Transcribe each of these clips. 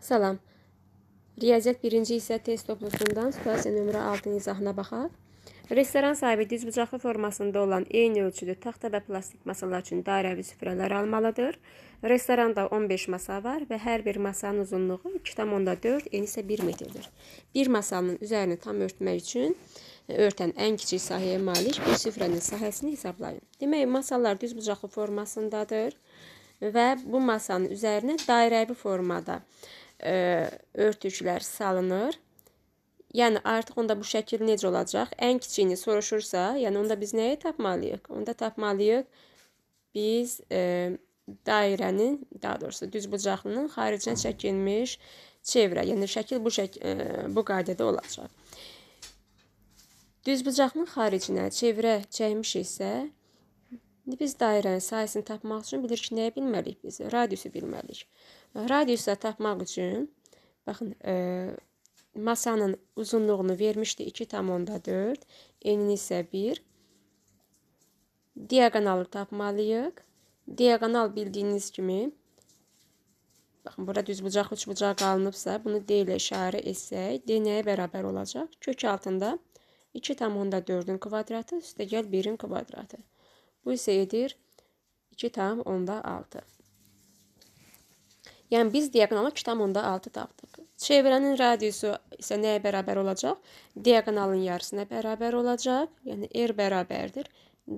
Salam. Riyaziyyat 1-ci hissə test toplusundan situasiya nömrə 6-nın izahına baxaq. Restoran sahibi dizbucaqlı formasında olan eyni ölçüdə taxta və plastik masalar üçün dairəvi süfrələr almalıdır. Restoranda 15 masa var və hər bir masanın uzunluğu 2,4, eni isə 1 metrdir. Bir masanın üzərini tam örtmək üçün e, örtən ən kiçik sahəyə malik bir süfrənin sahəsini hesablayın. Demək, masalar düzbucaqlı formasındadır və bu masanın üzərinə dairəvi formada ə, e, örtüklər salınır. Yəni artıq onda bu şəkil necə olacaq? Ən kiçiyini soruşursa, yəni onda biz nəyi tapmalıyıq? Onda tapmalıyıq biz ə, e, dairənin, daha doğrusu düzbucaqlının xaricinə çəkilmiş çevrə, yəni şəkil bu şək ə, e, bu qaydada olacaq. Düzbucaqlının xaricinə çevrə çəkmişiksə, İndi biz dairənin sayəsini tapmaq üçün bilirik ki, nəyi bilməliyik biz? Radiusu bilməliyik. Radiusu tapmaq üçün baxın, ə, e, masanın uzunluğunu vermişdi 2.4, enini isə 1. Diaqonalı tapmalıyıq. Diaqonal bildiyiniz kimi Baxın, burada düzbucaq, üçbucaq qalınıbsa, bunu D ilə işarə etsək, D nəyə bərabər olacaq? Kök altında 2,4-ün kvadratı üstəgəl 1-in kvadratı. Bu isə edir 2,6. Yəni biz diaqonalı 2,6 tapdıq. Çevrənin radiusu isə nəyə bərabər olacaq? Diaqonalın yarısına bərabər olacaq. Yəni r bərabərdir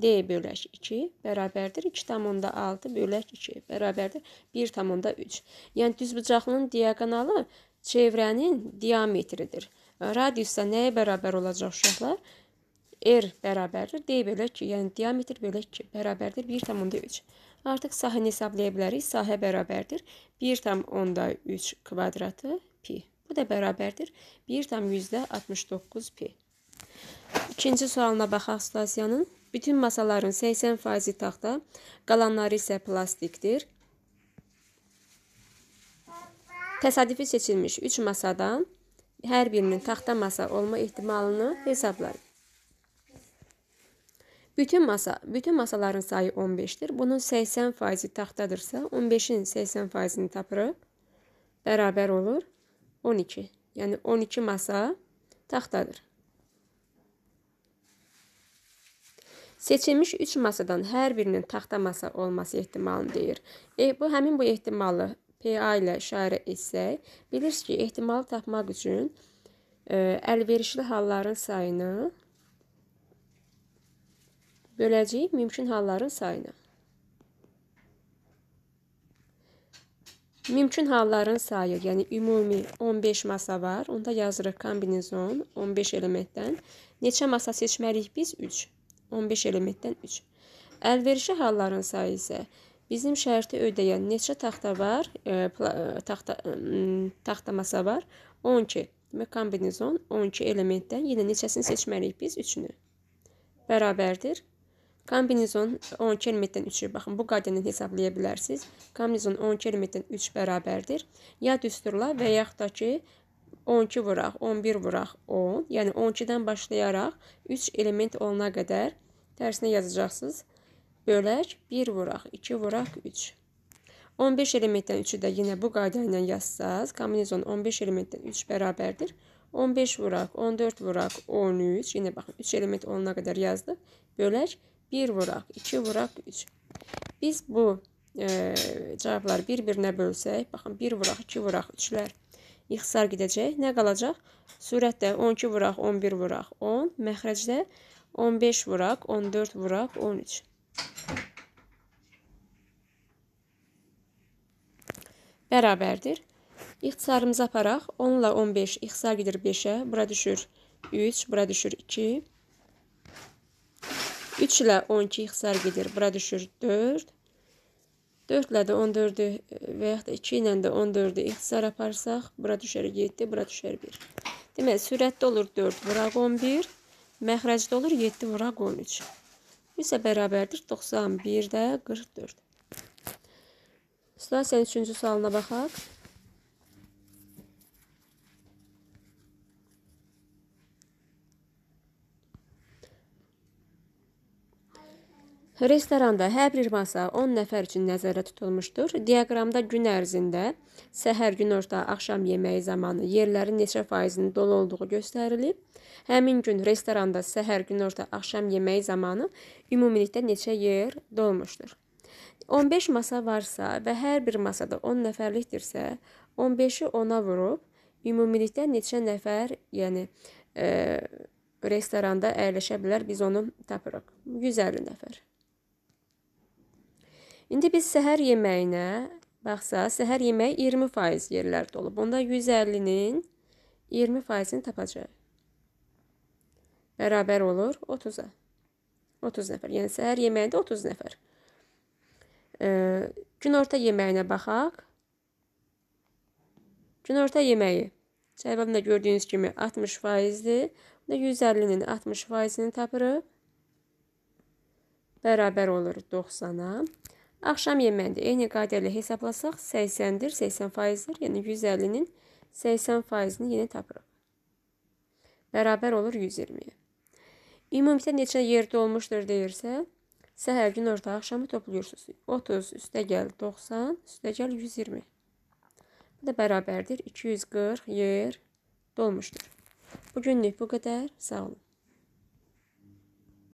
d bölək 2 bərabərdir 2,6 bölək 2 bərabərdir 1,3. Yəni düzbucaqlının diaqonalı çevrənin diametridir. Radius isə nəyə bərabər olacaq uşaqlar? R bərabərdir. D belə ki, yəni diametr belə ki, bərabərdir 1,3. Artıq sahəni hesablaya bilərik. Sahə bərabərdir 1,3 kvadratı pi. Bu da bərabərdir 1,69 pi. İkinci sualına baxaq situasiyanın. Bütün masaların 80%-i taxta, qalanları isə plastikdir. Təsadüfi seçilmiş 3 masadan hər birinin taxta masa olma ehtimalını hesablayın. Bütün masa, bütün masaların sayı 15-dir. Bunun 80%-i taxtadırsa, 15-in 80%-ini tapırıq. Bərabər olur 12. Yəni 12 masa taxtadır. Seçilmiş 3 masadan hər birinin taxta masa olması ehtimalını deyir. E, bu həmin bu ehtimalı PA ilə işarə etsək, bilirsiniz ki, ehtimalı tapmaq üçün ə, e, əlverişli halların sayını böləcəyik mümkün halların sayına. Mümkün halların sayı, yəni ümumi 15 masa var. Onda yazırıq kombinizon 15 elementdən. Neçə masa seçməliyik biz? 3. 15 elementdən 3. Əlverişli halların sayı isə bizim şərti ödəyən neçə taxta var? E, e taxta e, taxta masa var. 12. Demək kombinizon 12 elementdən yenə neçəsini seçməliyik biz? 3-ünü. Bərabərdir Kombinizon 12 elementdən 3-ü. Baxın, bu qaydada hesablaya bilərsiniz. Kombinizon 12 elementdən 3 bərabərdir. Ya düsturla və yaxud da ki 12 vuraq, 11 vuraq 10, yəni 12-dən başlayaraq 3 element olana qədər tərsinə yazacaqsınız. Bölək 1 vuraq, 2 vuraq 3. 15 elementdən 3-ü də yenə bu qayda ilə yazsaz, kombinizon 15 elementdən 3 bərabərdir. 15 vuraq, 14 vuraq, 13, yenə baxın 3 element olana qədər yazdıq. Bölək 1 bir vuraq, iki vuraq, üç. Biz bu e, cavabları bir-birinə bölsək, baxın, bir vuraq, iki vuraq, üçlər ixtisar gedəcək. Nə qalacaq? Sürətdə 12 vuraq, 11 vuraq, 10. Məxrəcdə 15 vuraq, 14 vuraq, 13. Bərabərdir. İxtisarımızı aparaq. 10 ilə 15 ixtisar gedir 5-ə. Bura düşür 3, bura düşür 2. 3 ilə 12 ixtisar gedir. Bura düşür 4. 4 ilə də 14-ü e, və yaxud da 2 ilə də 14-ü ixtisar aparsaq, bura düşər 7, bura düşər 1. Demək, sürətdə olur 4 vuraq 11, məxrəcdə olur 7 vuraq 13. Bu isə bərabərdir 91-də 44. Situasiyanın üçüncü sualına baxaq. Restoranda hər bir masa 10 nəfər üçün nəzərdə tutulmuşdur. Diaqramda gün ərzində səhər, günorta, axşam yeməyi zamanı yerlərin neçə faizinin dolu olduğu göstərilib. Həmin gün restoranda səhər, günorta, axşam yeməyi zamanı ümumilikdə neçə yer dolmuşdur. 15 masa varsa və hər bir masada 10 nəfərlikdirsə, 15-i 10-a vurub ümumilikdə neçə nəfər, yəni e, restoranda əyləşə bilər, biz onu tapırıq. 150 nəfər. İndi biz səhər yeməyinə baxsa, səhər yeməyi 20% yerlərdə olub. Onda 150-nin 20%-ini tapacağıq. Bərabər olur 30-a. 30 nəfər. Yəni səhər yeməyində 30 nəfər. E, günorta yeməyinə baxaq. Günorta yeməyi cavabında gördüyünüz kimi 60%-dir. Onda 150-nin 60%-ini tapırıq. Bərabər olur 90-a. Axşam yeməndi. Eyni qayda ilə hesablasaq 80-dir, 80 faizdir. Yəni 150-nin 80 faizini yenə tapırıq. Bərabər olur 120-yə. Ümumilikdə neçə yerdə olmuşdur deyirsə, səhər gün orta axşamı toplayırsınız. 30 üstə gəl 90, üstə gəl 120. Bu da bərabərdir 240 yer dolmuşdur. Bu günlük bu qədər. Sağ olun.